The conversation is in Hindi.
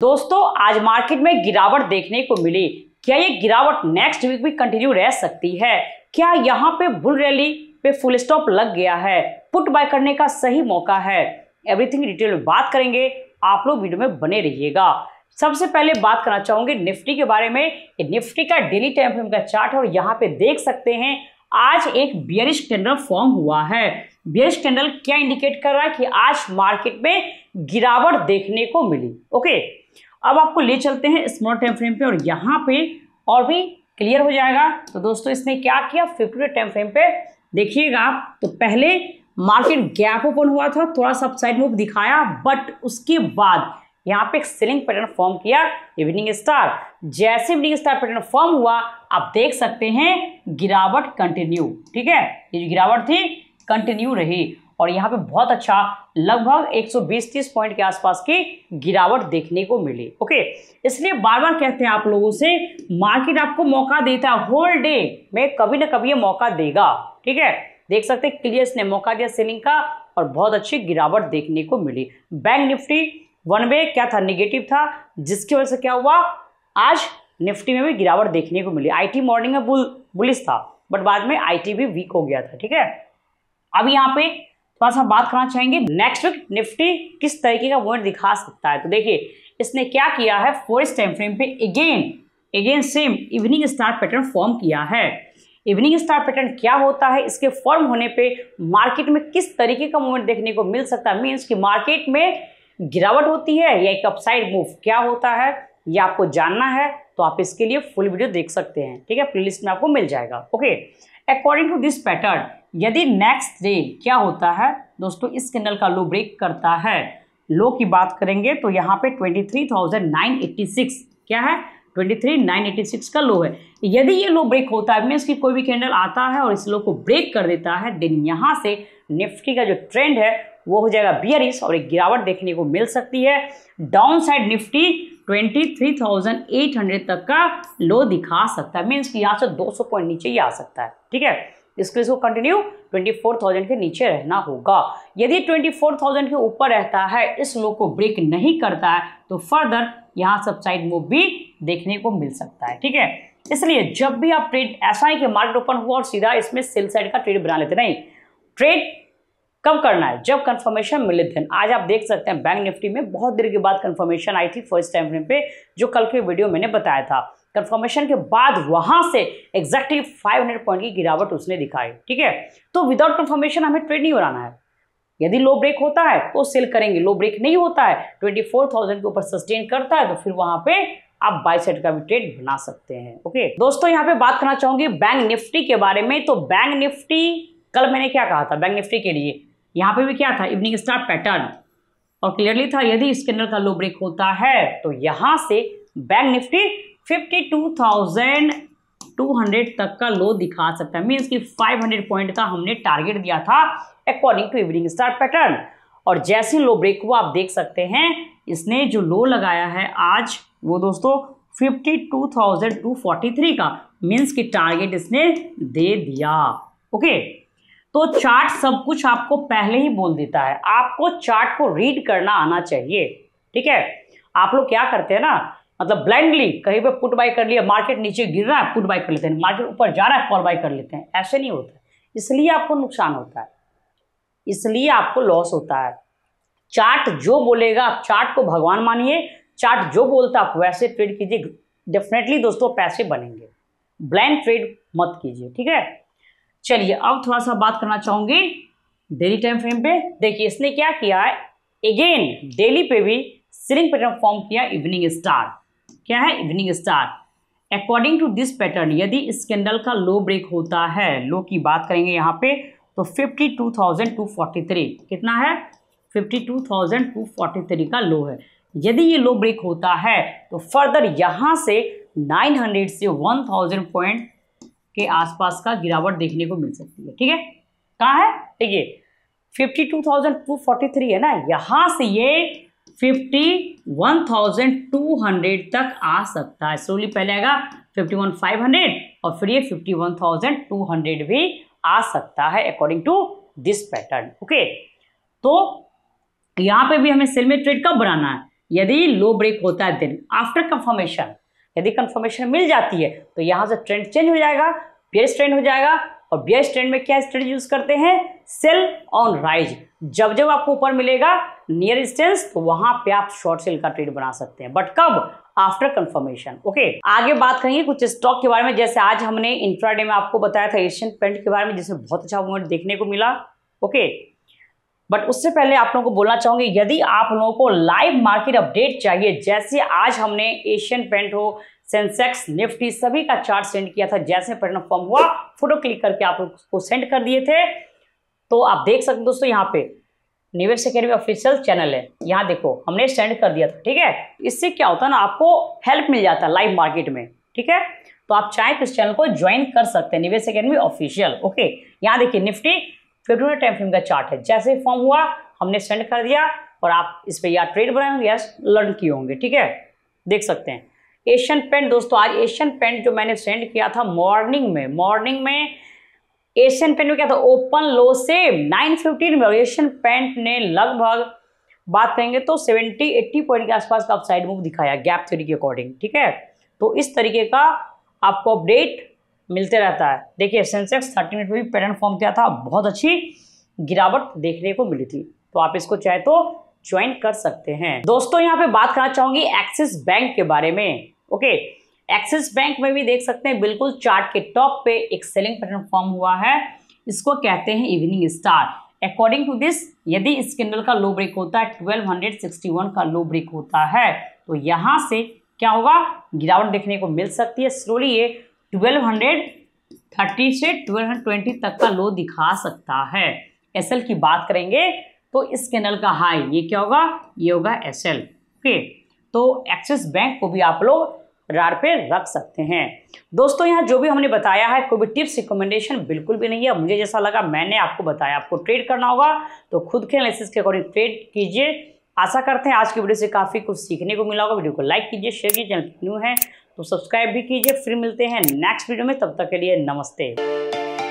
दोस्तों आज मार्केट में गिरावट देखने को मिली क्या ये गिरावट नेक्स्ट वीक भी कंटिन्यू रह सकती है क्या यहाँ पे बुल रैली पे फुल स्टॉप लग गया है पुट बाय करने का सही मौका है एवरीथिंग डिटेल में बात करेंगे आप लोग वीडियो में बने रहिएगा सबसे पहले बात करना चाहूंगी निफ्टी के बारे में निफ्टी का डेली टाइम फ्रेम का चार्ट और यहाँ पे देख सकते हैं आज एक बियरिश कैंडल फॉर्म हुआ है बियरिश कैंडल क्या इंडिकेट कर रहा है कि आज मार्केट में गिरावट देखने को मिली ओके अब आपको ले चलते हैं स्मॉल टाइम फ्रेम पे और यहाँ पे और भी क्लियर हो जाएगा तो दोस्तों इसने क्या किया फिफ्टी टाइम फ्रेम पे देखिएगा आप तो पहले मार्केट गैप ओपन हुआ था थोड़ा सा अपसाइड मूव दिखाया बट उसके बाद यहाँ पे एक सेलिंग पैटर्न फॉर्म किया इवनिंग स्टार जैसे इवनिंग स्टार पैटर्न फॉर्म हुआ आप देख सकते हैं गिरावट कंटिन्यू ठीक है ये जो गिरावट थी कंटिन्यू रही और यहाँ पे बहुत अच्छा लगभग 120-30 पॉइंट के आसपास की गिरावट देखने को मिली ओके इसलिए बार बार कहते हैं आप लोगों से मार्केट आपको मौका देता है होल डे में कभी ना कभी ये मौका देगा ठीक है देख सकते हैं क्लियर ने मौका दिया सेलिंग का और बहुत अच्छी गिरावट देखने को मिली बैंक निफ्टी वन वे क्या था निगेटिव था जिसकी वजह से क्या हुआ आज निफ्टी में भी गिरावट देखने को मिली आई मॉर्निंग में बुल बुलिस था बट बाद में आई भी वीक हो गया था ठीक है अब यहाँ पे थोड़ा सा बात करना चाहेंगे नेक्स्ट वीक निफ्टी किस तरीके का मूवमेंट दिखा सकता है तो देखिए इसने क्या किया है फोर्थ टाइम फ्रेम पे again again same evening star pattern form किया है इवनिंग स्टार पैटर्न क्या होता है इसके फॉर्म होने पे मार्केट में किस तरीके का मूवमेंट देखने को मिल सकता है मीन्स कि मार्केट में गिरावट होती है या एक अपसाइड मूव क्या होता है ये आपको जानना है तो आप इसके लिए फुल वीडियो देख सकते हैं ठीक है प्लेलिस्ट में आपको मिल जाएगा okay according to this pattern यदि नेक्स्ट डे क्या होता है दोस्तों इस कैंडल का लो ब्रेक करता है लो की बात करेंगे तो यहाँ पे 23,986 क्या है 23,986 का लो है यदि ये लो ब्रेक होता है मीन्स कि कोई भी कैंडल आता है और इस लो को ब्रेक कर देता है देन यहाँ से निफ्टी का जो ट्रेंड है वो हो जाएगा बियरिस और एक गिरावट देखने को मिल सकती है डाउन साइड निफ्टी 23,800 तक का लो दिखा सकता है मीन्स कि यहाँ से 200 पॉइंट नीचे ही आ सकता है ठीक है इसके इसको कंटिन्यू 24,000 के नीचे रहना होगा यदि 24,000 के ऊपर रहता है इस लो को ब्रेक नहीं करता है तो फर्दर यहाँ सब साइड मूव भी देखने को मिल सकता है ठीक है इसलिए जब भी आप ट्रेड ऐसा है कि मार्केट ओपन हुआ और सीधा इसमें सेल साइड का ट्रेड बना लेते नहीं ट्रेड कब करना है जब कंफर्मेशन मिले थे आज आप देख सकते हैं बैंक निफ्टी में बहुत देर के बाद कंफर्मेशन आई थी फर्स्ट टाइम फ्रेम पे जो कल के वीडियो मैंने बताया था कंफर्मेशन के बाद वहां से एग्जैक्टली 500 पॉइंट की गिरावट उसने दिखाई ठीक है तो विदाउट कंफर्मेशन हमें ट्रेड नहीं बनाना है यदि लो ब्रेक होता है तो सेल करेंगे लो ब्रेक नहीं होता है थाउजेंड के ऊपर सस्टेन करता है तो फिर वहां पे आप बाई सेट का भी ट्रेड बना सकते हैं ओके दोस्तों यहाँ पे बात करना चाहूंगी बैंक निफ्टी के बारे में तो बैंक निफ्टी कल मैंने क्या कहा था बैंक निफ्टी के लिए यहाँ पे भी क्या था इवनिंग स्टार पैटर्न और क्लियरली था यदि इसके अंदर का लो ब्रेक होता है तो यहाँ से बैंक निफ्टी 52,200 तक का लो दिखा सकता है मीन्स कि 500 पॉइंट का हमने टारगेट दिया था according to evening star pattern और जैसे लो ब्रेक हुआ आप देख सकते हैं इसने जो लो लगाया है आज वो दोस्तों 52,243 का मीन्स की टारगेट इसने दे दिया ओके okay? तो चार्ट सब कुछ आपको पहले ही बोल देता है आपको चार्ट को रीड करना आना चाहिए ठीक है आप लोग क्या करते हैं ना मतलब ब्लाइंडली कहीं पे पुट बाई कर लिया मार्केट नीचे गिर रहा है पुट बाई कर लेते हैं मार्केट ऊपर जा रहा है कॉल बाई कर लेते हैं ऐसे नहीं होता इसलिए आपको नुकसान होता है इसलिए आपको लॉस होता है चार्ट जो बोलेगा आप चार्ट को भगवान मानिए चार्ट जो बोलता आप वैसे ट्रेड कीजिए डेफिनेटली दोस्तों पैसे बनेंगे ब्लाइंड ट्रेड मत कीजिए ठीक है चलिए अब थोड़ा सा बात करना चाहूंगी डेली टाइम फ्रेम पे देखिए इसने क्या किया है अगेन डेली पे भी सीलिंग पैटर्न फॉर्म किया इवनिंग स्टार क्या है evening star according to this pattern यदि इस कैंडल का लो ब्रेक होता है लो की बात करेंगे यहाँ पे तो 52,243 कितना है 52,243 का लो है यदि ये लो ब्रेक होता है तो फर्दर यहाँ से 900 से 1000 पॉइंट के आसपास का गिरावट देखने को मिल सकती है ठीक है कहाँ है देखिए fifty two thousand two forty three है ना यहाँ से ये fifty one thousand two hundred तक आ सकता है स्लोली पहले आएगा फिफ्टी वन फाइव हंड्रेड और फिर ये fifty one thousand two hundred भी आ सकता है according to this pattern okay तो यहाँ पे भी हमें सेल में ट्रेड कब बनाना है यदि लो ब्रेक होता है दिन आफ्टर कंफर्मेशन यदि कंफर्मेशन मिल जाती है तो यहां से ट्रेंड चेंज हो जाएगा बेस ट्रेंड हो जाएगा और बेस ट्रेंड में क्या स्ट्रेंड यूज करते हैं सेल ऑन राइज जब जब आपको ऊपर मिलेगा नियर स्टेंस तो वहां पे आप शॉर्ट सेल का ट्रेड बना सकते हैं बट कब आफ्टर कंफर्मेशन ओके आगे बात करेंगे कुछ स्टॉक के बारे में जैसे आज हमने इंट्राडे में आपको बताया था एशियन पेंट के बारे में जिसमें बहुत अच्छा मूवमेंट देखने को मिला ओके okay. बट उससे पहले आप लोगों को बोलना चाहूंगी यदि आप लोगों को लाइव मार्केट अपडेट चाहिए जैसे आज हमने एशियन पेंट हो सेंसेक्स निफ्टी सभी का चार्ट सेंड किया था जैसे पैटर्न हुआ फोटो क्लिक करके आप लोग उसको सेंड कर दिए थे तो आप देख सकते दोस्तों यहाँ पे निवेश अकेडमी ऑफिशियल चैनल है यहाँ देखो हमने सेंड कर दिया था ठीक है इससे क्या होता है ना आपको हेल्प मिल जाता है लाइव मार्केट में ठीक है तो आप चाहे तो इस चैनल को ज्वाइन कर सकते हैं निवेश अकेडमी ऑफिशियल ओके यहाँ देखिए Nifty fifty minute time frame का चार्ट है जैसे फॉर्म हुआ हमने सेंड कर दिया और आप इस पर या ट्रेड बनाए होंगे या लर्न किए होंगे ठीक है देख सकते हैं एशियन पेंट दोस्तों आज एशियन पेंट जो मैंने सेंड किया था मॉर्निंग में मॉर्निंग में एशियन पेंट में क्या था ओपन लो से 915 में और एशियन पेंट ने लगभग बात करेंगे तो 70 80 पॉइंट के आसपास का अपसाइड मूव दिखाया गैप थ्योरी के अकॉर्डिंग ठीक है तो इस तरीके का आपको अपडेट मिलते रहता है देखिए सेंसेक्स थर्टी मिनट में भी पैटर्न फॉर्म किया था बहुत अच्छी गिरावट देखने को मिली थी तो आप इसको चाहे तो ज्वाइन कर सकते हैं दोस्तों यहाँ पे बात करना चाहूंगी एक्सिस बैंक के बारे में ओके एक्सिस बैंक में भी देख सकते हैं बिल्कुल चार्ट के टॉप पे एक सेलिंग पैटर्न फॉर्म हुआ है इसको कहते हैं evening star according to this यदि इस कैंडल का लो ब्रेक होता है 1261 का लो ब्रेक होता है तो यहाँ से क्या होगा गिरावट देखने को मिल सकती है स्लोली ये ट्वेल्व हंड्रेड थर्टी से ट्वेल्व हंड्रेड ट्वेंटी तक का लो दिखा सकता है एस की बात करेंगे तो इस कैनल का हाई ये क्या होगा ये होगा एस एल ओके तो एक्सिस बैंक को भी आप लोग रार पे रख सकते हैं दोस्तों यहाँ जो भी हमने बताया है कोई भी टिप्स रिकमेंडेशन बिल्कुल भी नहीं है मुझे जैसा लगा मैंने आपको बताया आपको ट्रेड करना होगा तो खुद के एनालिसिस के अकॉर्डिंग ट्रेड कीजिए आशा करते हैं आज की वीडियो से काफ़ी कुछ सीखने को मिला होगा वीडियो को लाइक कीजिए शेयर कीजिए चैनल न्यू है तो सब्सक्राइब भी कीजिए फिर मिलते हैं नेक्स्ट वीडियो में तब तक के लिए नमस्ते